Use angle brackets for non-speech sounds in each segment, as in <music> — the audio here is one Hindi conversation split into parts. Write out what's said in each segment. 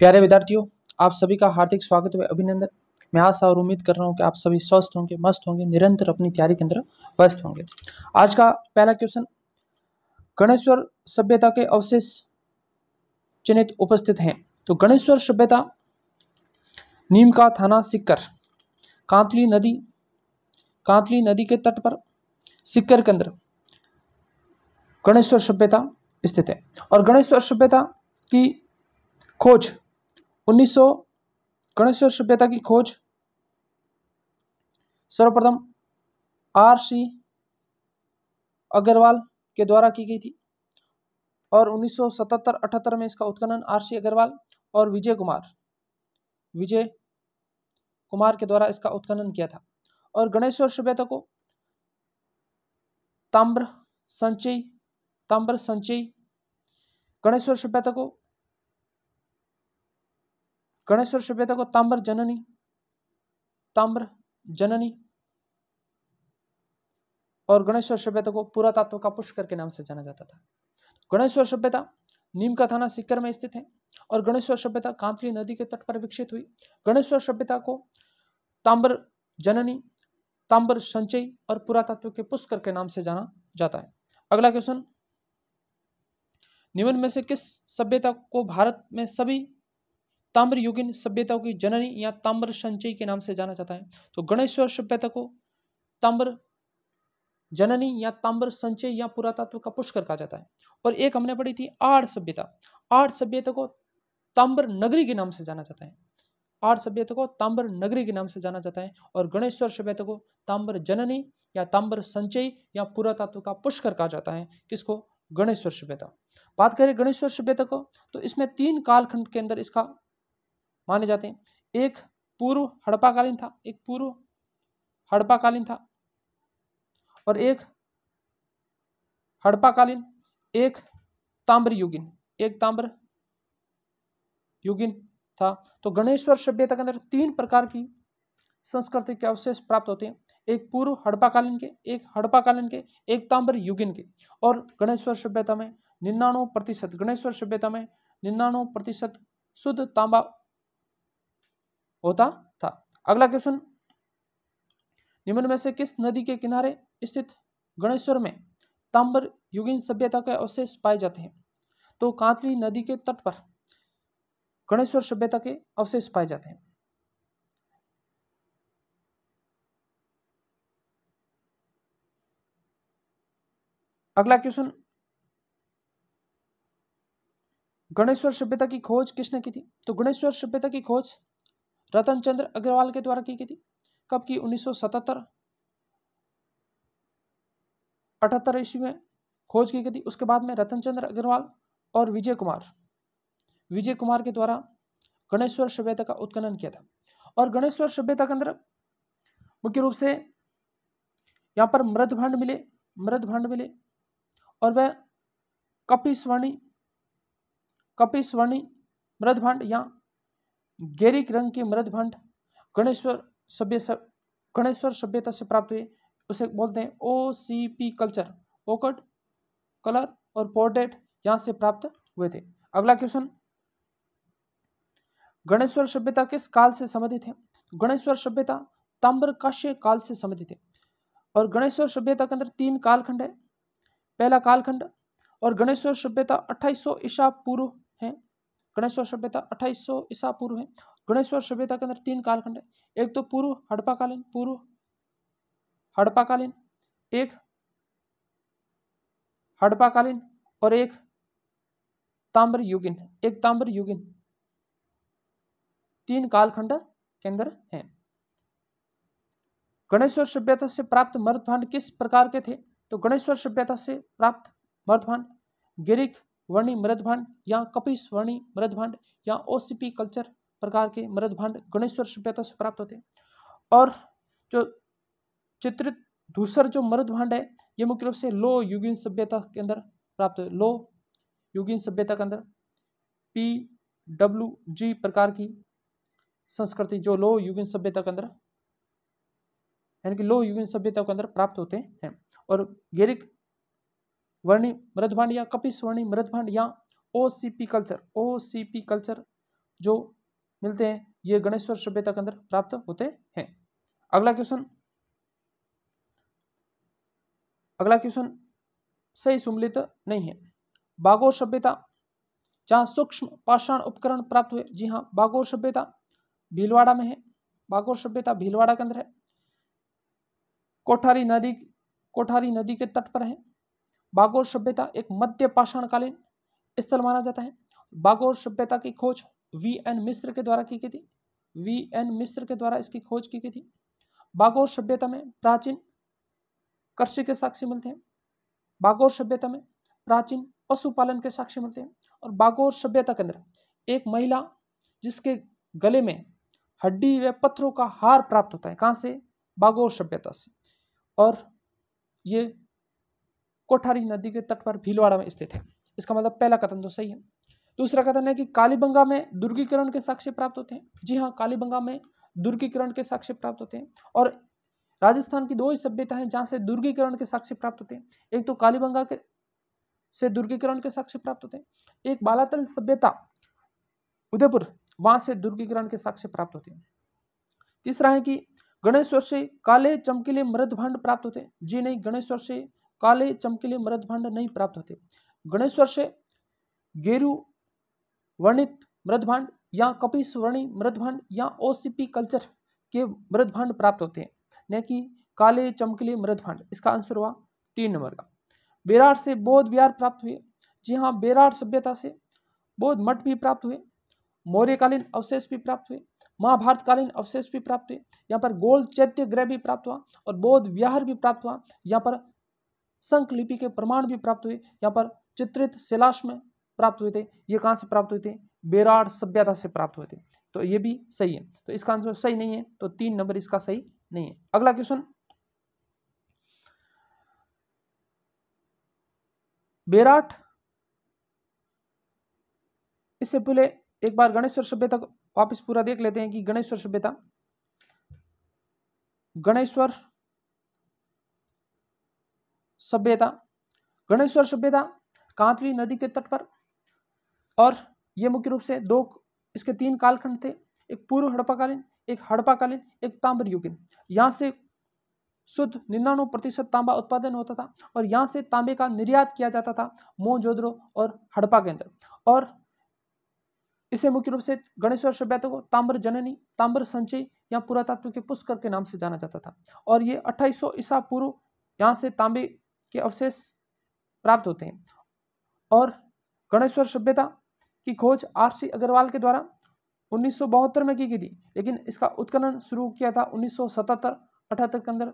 प्यारे विद्यार्थियों आप सभी का हार्दिक स्वागत व अभिनंदन मैं आशा और उम्मीद कर रहा हूँ कि आप सभी स्वस्थ होंगे मस्त होंगे निरंतर अपनी तैयारी के अंदर व्यस्त होंगे आज का पहला क्वेश्चन गणेश्वर सभ्यता के अवशेष चिन्हित उपस्थित हैं तो गणेश्वर सभ्यता नीम का थाना सिक्कर कांतली नदी कांतली नदी के तट पर सिक्कर के अंदर गणेश्वर सभ्यता स्थित है और गणेश्वर सभ्यता की खोज उन्नीस सौ सभ्यता की खोज सर्वप्रथम आर सी अग्रवाल के द्वारा की गई थी और 1977-78 में इसका उत्खनन आर सी अग्रवाल और विजय कुमार विजय कुमार के द्वारा इसका उत्खनन किया था और गणेश्वर सभ्यता को ताम्र संचय ताम्र संचय गणेश्वर सभ्यता को गणेश्वर सभ्यता को ताम्र जननी ताम्र जननी और गणेश्वर सभ्यता को पुरातत्व का पुष्कर के नाम से जाना जाता था गणेश्वर सभ्यता नीम का थाना सिक्कर में स्थित है और गणेश्वर सभ्यता कांतली नदी के तट पर विकसित हुई गणेश्वर सभ्यता को ताम्र जननी ताम्र संचय और पुरातत्व के पुष्कर के नाम से जाना जाता है अगला क्वेश्चन निम्न में से किस सभ्यता को भारत में सभी ताम्र युगिन सभ्यताओं की जननी या ताम्र संचय के नाम से जाना जाता है तो गणेश्वर सभ्यता को ताम्र जननी या ताम्र संचय या पुरातत्व का पुष्कर कहा जाता है और एक हमने पढ़ी थी आड़ सभ्यता आड़ सभ्यता को ताम्र नगरी के नाम से जाना जाता है आर सभ्यता को ताम्र नगरी के नाम से जाना जाता है और गणेश्वर सभ्यता को ताम्र जननी या ताम्र संचय या पुरातत्व का पुष्कर कहा जाता है किसको गणेश्वर सभ्यता बात करें गणेश्वर सभ्यता को तो इसमें तीन कालखंड के अंदर इसका माने जाते हैं एक पूर्व हड़प्पाकालीन था एक पूर्व हड़प्पाकालीन था और एक हड़प्पाकालीन एक ताम्र युगिन एक ताम्र युगिन था तो गणेश्वर सभ्यता के अंदर तीन प्रकार की संस्कृति के अवशेष प्राप्त होते हैं एक पूर्व हड़प्पाकालीन के एक हड़प्पाकालीन के एक ताम्र युगिन के और गणेश्वर सभ्यता में निन्यानवे प्रतिशत गणेश्वर सभ्यता में निन्यानवे प्रतिशत शुद्ध तांबा होता था अगला क्वेश्चन निम्न में से किस नदी के किनारे स्थित गणेश्वर में ताम्र युगीन सभ्यता के अवशेष पाए जाते हैं तो कांतली नदी के तट पर गणेश्वर सभ्यता के अवशेष पाए जाते हैं अगला क्वेश्चन गणेश्वर सभ्यता की खोज किसने की थी तो गणेश्वर सभ्यता की खोज रतन चंद्र अग्रवाल के द्वारा की गई थी कब की 1977 अठहत्तर ईस्वी में खोज की गई थी उसके बाद में रतन चंद्र अग्रवाल और विजय कुमार विजय कुमार के द्वारा गणेश्वर सभ्यता का उत्खनन किया था और गणेश्वर सभ्यता के अंदर मुख्य रूप से यहाँ पर मृद भांड मिले मृद भांड मिले और वह कपिस्वर्णी कपिस्वर्णी मृद भांड या गैरिक रंग के मृद भंड गणेश्वर सभ्य गणेश्वर सभ्यता से प्राप्त हुए उसे बोलते हैं ओ सी पी कल्चर ओकट कलर और पोर्ट्रेट यहाँ से प्राप्त हुए थे अगला क्वेश्चन गणेश्वर सभ्यता किस काल से संबंधित है गणेश्वर सभ्यता ताम्र काश्य काल से संबंधित है और गणेश्वर सभ्यता के अंदर तीन कालखंड है पहला कालखंड और गणेश्वर सभ्यता 2800 ईसा पूर्व है गणेश्वर सभ्यता अट्ठाईस सौ ईसा पूर्व है गणेश्वर सभ्यता के अंदर तीन कालखंड है एक तो पूर्व हड़पाकालीन पूर्व हड़पाकालीन एक हड़पाकालीन और एक ताम्र युगिन एक ताम्र युगिन तीन कालखंड के अंदर है गणेश्वर सभ्यता से प्राप्त मर्दभांड किस प्रकार के थे तो गणेश्वर सभ्यता से प्राप्त मर्दभांड गिरिक वर्णी मृदभांड या कपिश वर्णी मृदभांड या ओसीपी कल्चर प्रकार के मृदभांड गणेश्वर सभ्यता से प्राप्त होते और जो चित्रित दूसर जो मृदभांड है ये मुख्य रूप से लो युगीन सभ्यता के अंदर प्राप्त हुए लो युगीन सभ्यता के अंदर पी डब्ल्यू जी प्रकार की संस्कृति जो लो युगीन सभ्यता के अंदर यानी कि लो युगीन सभ्यता के अंदर प्राप्त होते हैं और गेरिक वर्णिम मृदभांड या कपिस वर्णिम मृदभांड या ओ कल्चर ओ कल्चर जो मिलते हैं ये गणेश्वर सभ्यता के अंदर प्राप्त होते हैं अगला क्वेश्चन अगला क्वेश्चन सही सुमलित नहीं है बागोर सभ्यता जहाँ सूक्ष्म पाषाण उपकरण प्राप्त हुए जी हाँ बागोर सभ्यता भीलवाड़ा में है बागोर सभ्यता भीलवाड़ा के अंदर है कोठारी नदी कोठारी नदी के तट पर है बागोर सभ्यता एक मध्य पाषाणकालीन स्थल माना जाता है बागोर सभ्यता की खोज वी एन मिश्र के द्वारा की गई थी वी एन मिश्र के द्वारा इसकी खोज की गई थी बागोर सभ्यता में प्राचीन कृषि के साक्ष्य मिलते हैं बागोर सभ्यता में प्राचीन पशुपालन के साक्ष्य मिलते हैं और बागोर सभ्यता के अंदर एक महिला जिसके गले में हड्डी व पत्थरों का हार प्राप्त होता है कहाँ से बागोर सभ्यता से और ये कोठारी नदी के तट पर भीलवाड़ा में स्थित है इसका मतलब पहला कथन तो सही है दूसरा कथन है कि कालीबंगा में दुर्गीकरण के साक्ष्य प्राप्त होते हैं जी हाँ कालीबंगा में दुर्गीकरण के साक्ष्य प्राप्त होते हैं और राजस्थान की दो ही सभ्यताएं जहां से दुर्गीकरण के साक्ष्य प्राप्त होते हैं एक तो कालीबंगा के से दुर्गीकरण के साक्ष्य प्राप्त होते हैं एक बालातल सभ्यता उदयपुर वहां से दुर्गीकरण के साक्ष्य प्राप्त होते हैं तीसरा है कि गणेश्वर से काले चमकीले मृद भांड प्राप्त होते हैं जी नहीं गणेश्वर से काले चमकीले मृत नहीं प्राप्त होते गणेश्वर से गेरु वर्णित मृत या कपिस वर्णी मृत या ओसीपी कल्चर के मृत प्राप्त होते हैं न कि काले चमकीले मृत इसका आंसर हुआ तीन नंबर का बेरार से बौद्ध विहार प्राप्त हुए जी हाँ बेरार सभ्यता से बौद्ध मठ भी प्राप्त हुए मौर्यकालीन अवशेष भी प्राप्त हुए महाभारतकालीन अवशेष भी प्राप्त हुए यहाँ पर गोल चैत्य ग्रह भी प्राप्त हुआ और बौद्ध विहार भी प्राप्त हुआ यहाँ पर संक लिपि के प्रमाण भी प्राप्त हुए यहाँ पर चित्रित शिलाश में प्राप्त हुए थे ये कहाँ से प्राप्त हुए थे बेराड सभ्यता से प्राप्त हुए थे तो ये भी सही है तो इसका आंसर सही नहीं है तो तीन नंबर इसका सही नहीं है अगला क्वेश्चन बेराट इससे पहले एक बार गणेश्वर सभ्यता वापस पूरा देख लेते हैं कि गणेश्वर सभ्यता गणेश्वर सभ्यता गणेश्वर सभ्यता कांतली नदी के तट पर और ये मुख्य रूप से दो इसके तीन कालखंड थे एक पूर्व हड़पाकालीन एक हड़पाकालीन एक ताम्र युगीन यहाँ से शुद्ध निन्यानवे प्रतिशत तांबा उत्पादन होता था और यहाँ से तांबे का निर्यात किया जाता था मोहनजोदड़ो और हड़प्पा के अंदर और इसे मुख्य रूप से गणेश्वर सभ्यता को ताम्र जननी ताम्र संचय या पुरातत्व के पुष्कर के नाम से जाना जाता था और ये अट्ठाईस ईसा पूर्व यहाँ से तांबे के अवशेष प्राप्त होते हैं और गणेश्वर सभ्यता की खोज आर सी अग्रवाल के द्वारा उन्नीस में की गई थी लेकिन इसका उत्खनन शुरू किया था उन्नीस सौ के अंदर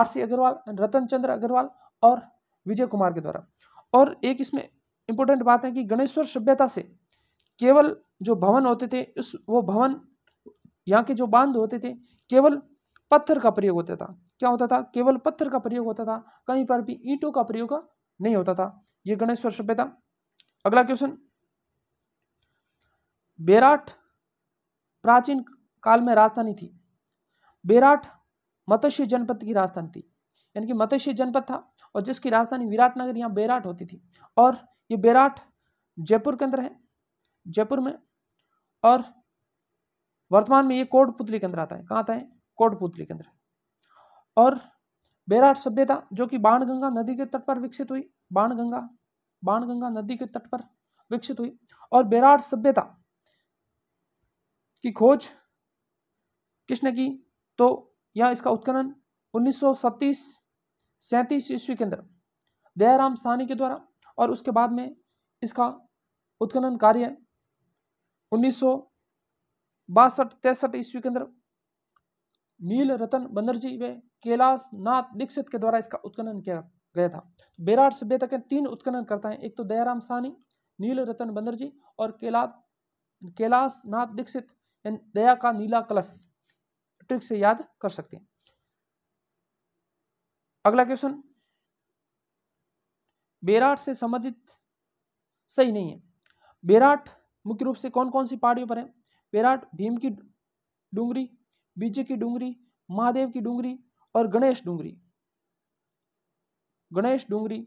आर सी अग्रवाल रतन चंद्र अग्रवाल और विजय कुमार के द्वारा और एक इसमें इम्पोर्टेंट बात है कि गणेश्वर सभ्यता से केवल जो भवन होते थे उस वो भवन यहाँ के जो बांध होते थे केवल पत्थर का प्रयोग होता था क्या होता था केवल पत्थर का प्रयोग होता था कहीं पर भी ईंटों का प्रयोग नहीं होता था यह गणेश्वर सभ्यता अगला क्वेश्चन बेराट प्राचीन काल में राजधानी थी बेराट मत्स्य जनपद की राजधानी थी यानी कि मत्स्य जनपद था और जिसकी राजधानी विराटनगर यहाँ बेराट होती थी और ये बेराट जयपुर के अंदर है जयपुर में और वर्तमान में ये कोटपुतली के अंदर आता है कहाँ आता है कोटपुतली के अंदर और बेराट सभ्यता जो कि बाणगंगा नदी के तट पर विकसित हुई बाणगंगा बाणगंगा नदी के तट पर विकसित हुई और बेराट सभ्यता की खोज किसने की तो यह इसका उत्खनन उन्नीस सौ सैंतीस ईस्वी के अंदर दयाराम सानी के द्वारा और उसके बाद में इसका उत्खनन कार्य उन्नीस सौ बासठ तिरसठ ईस्वी के अंदर नील रतन बनर्जी वे नाथ दीक्षित के द्वारा इसका उत्खनन किया गया था बेराट सभ्यता के तीन उत्खनन करता है एक तो दयाराम सानी नील रतन बंदरजी और कैला कैलाश नाथ दीक्षित दया का नीला कलश ट्रिक से याद कर सकते हैं अगला क्वेश्चन बेराट से संबंधित सही नहीं है बेराट मुख्य रूप से कौन कौन सी पहाड़ियों पर है बेराट भीम की डूंगरी बीजे की डूंगरी महादेव की डूंगरी और गणेश डूंगरी गणेश डूंगरी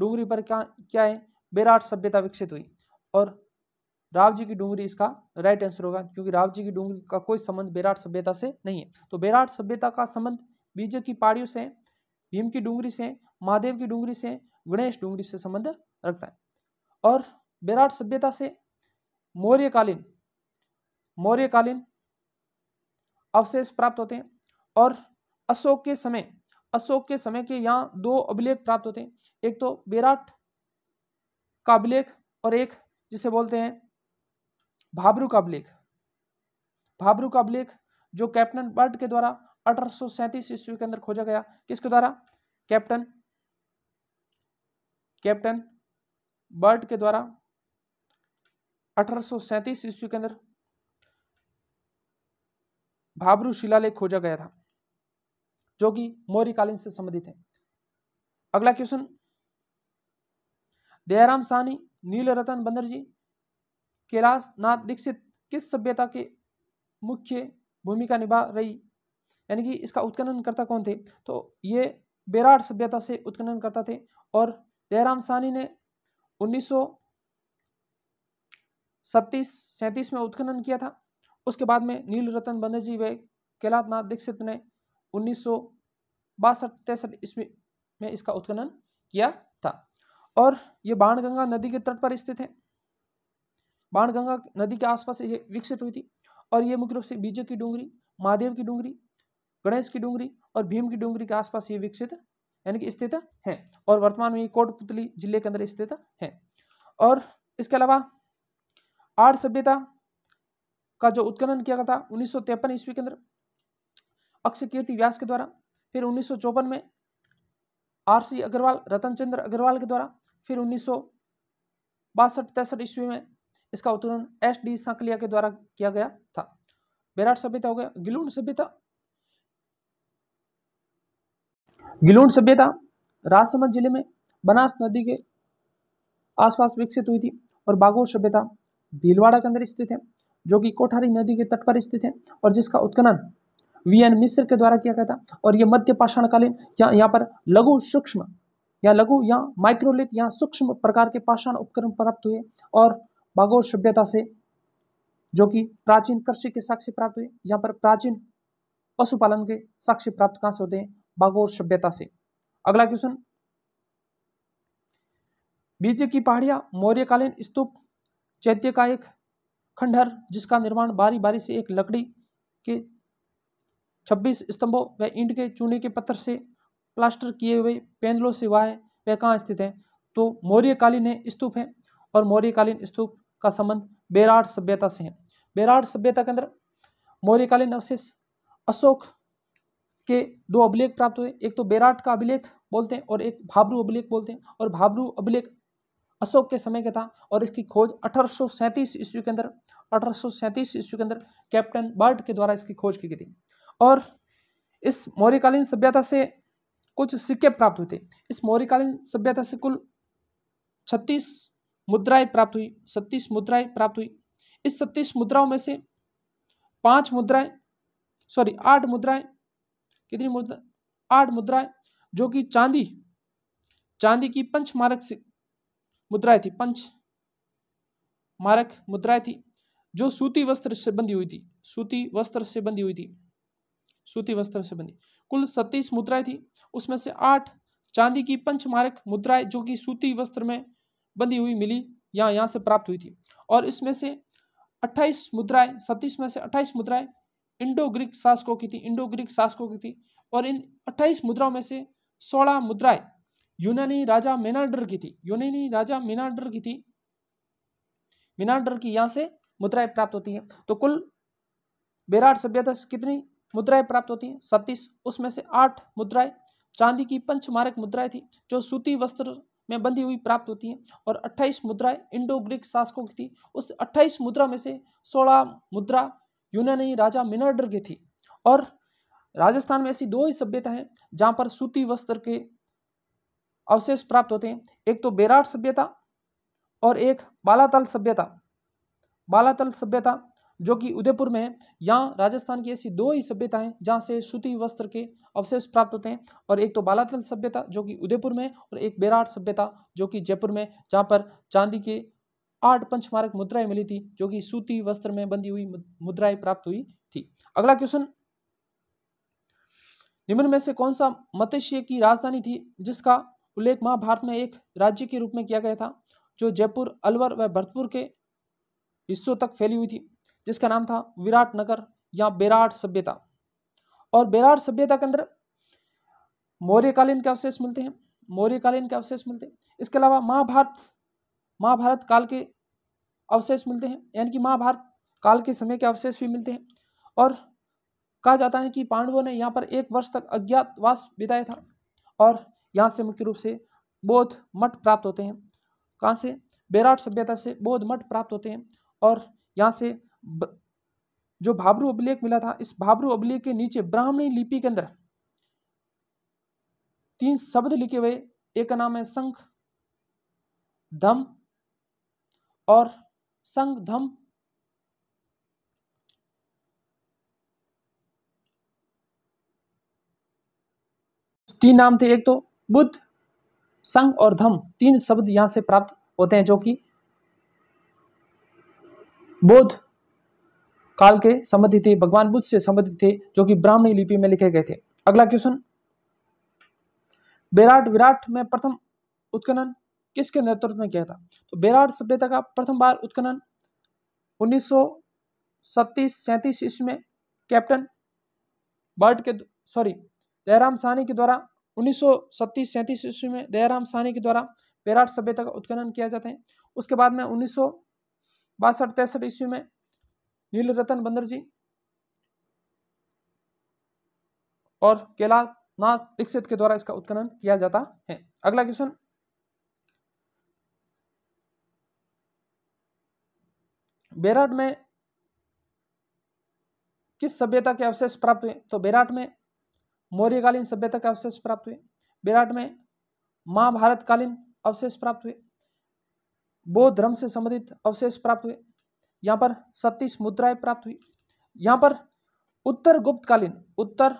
डूंगरी पर क्या क्या है बेराट सभ्यता विकसित हुई और राव जी की डूंगरी इसका राइट आंसर होगा क्योंकि राव जी की डूंगरी का कोई संबंध बेराट सभ्यता से नहीं है तो बेराट सभ्यता का संबंध बीजे की पाड़ियों से भीम की डूंगरी से महादेव की डूंगरी से गणेश डूंगरी से संबंध रखता है और बेराट सभ्यता से मौर्यकालीन मौर्यकालीन अवशेष प्राप्त होते हैं और अशोक के समय अशोक के समय के यहाँ दो अभिलेख प्राप्त होते हैं एक तो बेराट का अभिलेख और एक जिसे बोलते हैं भाबरू का अभिलेख भाबरू का अभिलेख जो कैप्टन बर्ट के द्वारा अठारह ईस्वी के अंदर खोजा गया किसके द्वारा कैप्टन कैप्टन बर्ट के द्वारा अठारह ईस्वी के अंदर भाबरू शिलालेख खोजा गया था जो कि मौर्यकालीन से संबंधित है अगला क्वेश्चन दयाराम सानी नील रतन बनर्जी कैलाश नाथ दीक्षित किस सभ्यता के मुख्य भूमिका निभा रही यानी कि इसका उत्खननकर्ता कौन थे तो ये बेराट सभ्यता से उत्खनन करता थे और दयाराम सानी ने 1937 सैंतीस में उत्खनन किया था उसके बाद में नील रतन बनर्जी व कैलाश नाथ दीक्षित ने उन्नीस सौ बासठ तिरसठ ईस्वी में इसका उत्खनन किया था और ये बाणगंगा नदी के तट पर स्थित है बाणगंगा नदी के आसपास ये विकसित हुई थी और ये मुख्य रूप से बीजे की डूंगरी महादेव की डूंगरी गणेश की डूंगरी और भीम की डूंगरी के आसपास ये विकसित यानी कि स्थित है और वर्तमान में ये कोटपुतली जिले के अंदर स्थित है और इसके अलावा आठ सभ्यता का जो उत्खनन किया गया था उन्नीस ईस्वी के अंदर अक्षय कीर्ति व्यास के द्वारा फिर उन्नीस में आर सी अग्रवाल रतन चंद्र अग्रवाल के द्वारा फिर उन्नीस सौ बासठ तिरसठ ईस्वी में इसका उत्तरण एस डी सांकलिया के द्वारा किया गया था बेराट सभ्यता हो गया गिलून सभ्यता गिलून सभ्यता राजसमंद जिले में बनास नदी के आसपास विकसित हुई थी और बागोर सभ्यता भीलवाड़ा के अंदर स्थित है जो कि कोठारी नदी के तट पर स्थित है और जिसका उत्खनन वी एन मिश्र के द्वारा किया गया था और ये मध्य पाषाणकालीन या यहाँ पर लघु सूक्ष्म या लघु या माइक्रोलिथ या सूक्ष्म प्रकार के पाषाण उपकरण प्राप्त हुए और बागोर सभ्यता से जो कि प्राचीन कृषि के साक्ष्य प्राप्त हुए यहाँ पर प्राचीन पशुपालन के साक्ष्य प्राप्त कहां से होते हैं बागोर सभ्यता से अगला क्वेश्चन बीजे की पहाड़ियाँ मौर्यकालीन स्तूप चैत्य का एक खंडहर जिसका निर्माण बारी बारी से एक लकड़ी के छब्बीस स्तंभों व ईंट के चूने के पत्थर से प्लास्टर किए हुए पेंदलों वाय वह कहाँ स्थित है तो मौर्यकालीन स्तूप है और मौर्यकालीन स्तूप का संबंध बेराड सभ्यता से है बेराड सभ्यता के अंदर मौर्यकालीन अवशेष अशोक के दो अभिलेख प्राप्त हुए एक तो बेराट का अभिलेख बोलते हैं और एक भाबरू अभिलेख बोलते हैं और भाबरू अभिलेख अशोक के समय का था और इसकी खोज अठारह ईस्वी के अंदर अठारह ईस्वी के अंदर कैप्टन बर्ट के द्वारा इसकी खोज की गई थी और इस मौर्यकालीन सभ्यता से कुछ सिक्के प्राप्त हुए थे इस मौर्यकालीन सभ्यता से कुल छत्तीस मुद्राएं प्राप्त हुई छत्तीस मुद्राएं प्राप्त हुई इस 36 मुद्राओं में से पांच मुद्राएं सॉरी आठ मुद्राएं कितनी मुद्रा आठ मुद्राएं जो कि चांदी चांदी की पंच मारक मुद्राएं थी पंच मारक मुद्राएं थी जो सूती वस्त्र से बंधी हुई थी सूती वस्त्र से बंधी हुई थी सूती वस्त्र से बनी कुल सत्तीस मुद्राएं थी उसमें से आठ चांदी की पंचमारक मुद्राएं जो कि सूती वस्त्र में बंधी हुई मिली या यहाँ से प्राप्त हुई थी और इसमें से 28 मुद्राएं सत्तीस में से 28 मुद्राएं इंडो ग्रीक शासकों की थी इंडो ग्रीक शासकों की थी और इन 28 मुद्राओं में से 16 मुद्राएं यूनानी राजा मेनाडर की थी यूनानी राजा मेनाडर की थी मेनाडर की यहाँ से मुद्राएं प्राप्त होती हैं तो कुल बेराट सभ्यता कितनी मुद्राएं प्राप्त होती हैं सत्तीस उसमें से आठ मुद्राएं चांदी की पंचमारक मुद्राएं थी जो सूती वस्त्र में बंधी हुई प्राप्त होती हैं और अट्ठाईस मुद्राएं इंडो ग्रीक शासकों की थी उस अट्ठाईस मुद्रा में से सोलह मुद्रा यूनानी राजा मिनाडर की थी और राजस्थान में ऐसी दो ही सभ्यता हैं जहाँ पर सूती वस्त्र के अवशेष प्राप्त होते हैं एक तो बेराट सभ्यता और एक बालातल सभ्यता बालातल सभ्यता जो कि उदयपुर में है यहाँ राजस्थान की ऐसी दो ही सभ्यताएं जहाँ से सूती वस्त्र के अवशेष प्राप्त होते हैं और एक तो बालातल सभ्यता जो कि उदयपुर में और एक बेराट सभ्यता जो कि जयपुर में जहाँ पर चांदी के आठ पंचमारक मुद्राएं मिली थी जो कि सूती वस्त्र में बंधी हुई मुद्राएं प्राप्त हुई थी अगला क्वेश्चन निम्न में से कौन सा मत्स्य की राजधानी थी जिसका उल्लेख महाभारत में एक राज्य के रूप में किया गया था जो जयपुर अलवर व भरतपुर के हिस्सों तक फैली हुई थी जिसका नाम था विराट नगर या बेराट सभ्यता और बेराट सभ्यता के अंदर मौर्यकालीन के अवशेष मिलते हैं मौर्यकालीन के अवशेष मिलते हैं इसके अलावा महाभारत महाभारत काल के अवशेष मिलते हैं यानी कि महाभारत काल के समय के अवशेष भी मिलते हैं और कहा जाता है कि पांडवों ने यहाँ पर एक वर्ष तक अज्ञातवास बिताया था और यहाँ से मुख्य रूप से बौद्ध मठ प्राप्त होते हैं कहाँ से बैराट सभ्यता से बौद्ध मठ प्राप्त होते हैं और यहाँ से जो भाबरू अभिलेख मिला था इस भाबरू अभिलेख के नीचे ब्राह्मणी लिपि के अंदर तीन शब्द लिखे हुए एक का नाम है संख धम और संघ धम तीन नाम थे एक तो बुद्ध संघ और धम तीन शब्द यहां से प्राप्त होते हैं जो कि बोध काल के संबंधित थे भगवान बुद्ध से संबंधित थे जो कि ब्राह्मणी लिपि में लिखे गए थे अगला क्वेश्चन बेराट विराट में प्रथम उत्खनन किसके नेतृत्व में किया था तो बेराट सभ्यता का प्रथम बार उत्खनन उन्नीस सौ सैंतीस ईस्वी में कैप्टन बर्ट के सॉरी दयाराम सानी के द्वारा उन्नीस सौ सैंतीस ईस्वी में दयाराम सानी के द्वारा बेराट सभ्यता का उत्खनन किया जाता है उसके बाद में उन्नीस सौ बासठ तिरसठ ईस्वी में नील रतन बंदर जी और केलानाथ दीक्षित के द्वारा इसका उत्खनन किया जाता है अगला क्वेश्चन बेराट में किस सभ्यता के अवशेष प्राप्त हुए तो बेराट में मौर्यकालीन सभ्यता के अवशेष प्राप्त हुए बेराट में महाभारत कालीन अवशेष प्राप्त हुए बौद्ध धर्म से संबंधित अवशेष प्राप्त हुए यहां पर सतीश मुद्राएं प्राप्त हुई यहां पर उत्तर गुप्तकालीन उत्तर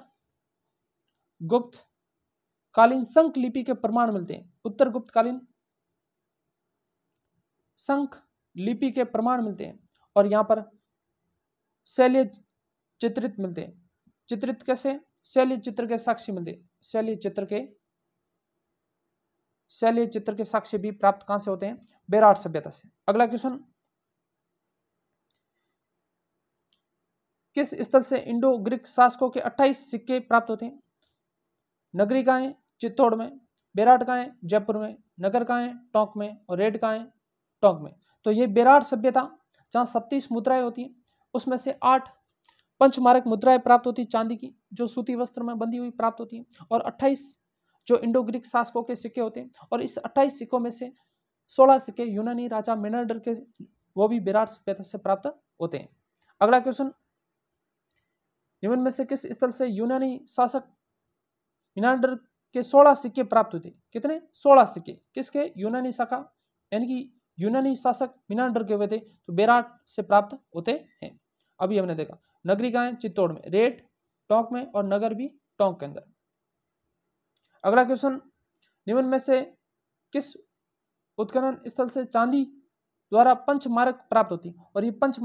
गुप्त कालीन संख लिपि के प्रमाण मिलते हैं उत्तर गुप्त कालीन संख लिपि के प्रमाण मिलते हैं और यहाँ पर शैल्य चित्रित मिलते हैं चित्रित कैसे शैल्य चित्र के साक्षी मिलते हैं शैल्य चित्र के शैल्य चित्र के साक्ष्य भी प्राप्त कहां से होते हैं बेराट सभ्यता से अगला क्वेश्चन किस स्थल से इंडो ग्रीक शासकों के 28 सिक्के प्राप्त होते हैं नगरी गायें चित्तौड़ में बेराट गायें जयपुर में नगर गायें टोंक में और रेड गायें टोंक में तो ये बेराट सभ्यता जहाँ सत्तीस मुद्राएं होती हैं उसमें से आठ पंचमारक मुद्राएं प्राप्त होती चांदी की जो सूती वस्त्र में बंधी हुई प्राप्त होती है और 28 जो इंडो ग्रीक शासकों के सिक्के होते हैं और इस 28 सिक्कों में से 16 सिक्के यूनानी राजा मिनर्डर के वो भी बेराट सभ्यता से प्राप्त होते हैं अगला क्वेश्चन निम्न में से किस स्थल से यूनानी शासक मिनाडर के सोलह सिक्के प्राप्त होते कितने सोलह सिक्के किसके यूनानी शाखा यानी कि यूनानी शासक मिनाडर के हुए थे तो बेराट से प्राप्त होते हैं अभी हमने देखा नगरी गाय चित्तौड़ में रेट टोंक में और नगर भी टोंक के अंदर अगला क्वेश्चन निम्न में से किस उत्खनन स्थल से चांदी द्वारा पंच प्राप्त होती और ये पंच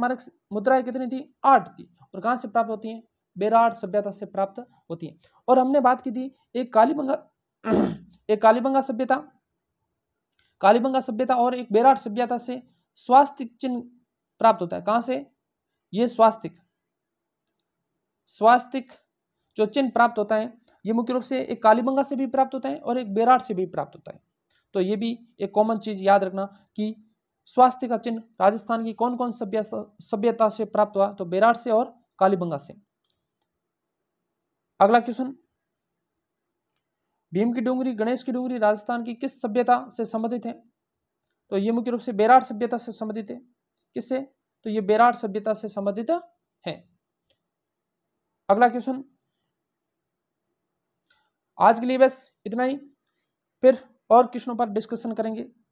मुद्राएं कितनी थी आठ थी और कहाँ से प्राप्त होती हैं बेराट सभ्यता से प्राप्त होती है और हमने बात की थी एक कालीबंगा <clears throat> एक कालीबंगा सभ्यता कालीबंगा सभ्यता और एक बेराट सभ्यता से स्वास्थ्य चिन्ह प्राप्त होता है कहां से ये स्वास्तिक स्वास्तिक जो चिन्ह प्राप्त होता है ये मुख्य रूप से एक कालीबंगा से भी प्राप्त होता है और एक बेराट से भी प्राप्त होता है तो ये भी एक कॉमन चीज याद रखना कि स्वास्थ्य का चिन्ह राजस्थान की कौन कौन सभ्यता से प्राप्त हुआ तो बेराट से और कालीबंगा से अगला क्वेश्चन भीम की डोंगरी गणेश की डोंगरी राजस्थान की किस सभ्यता से संबंधित है तो ये मुख्य रूप से बेराट सभ्यता से संबंधित है किससे तो ये बेराट सभ्यता से संबंधित है अगला क्वेश्चन आज के लिए बस इतना ही फिर और क्वेश्चनों पर डिस्कशन करेंगे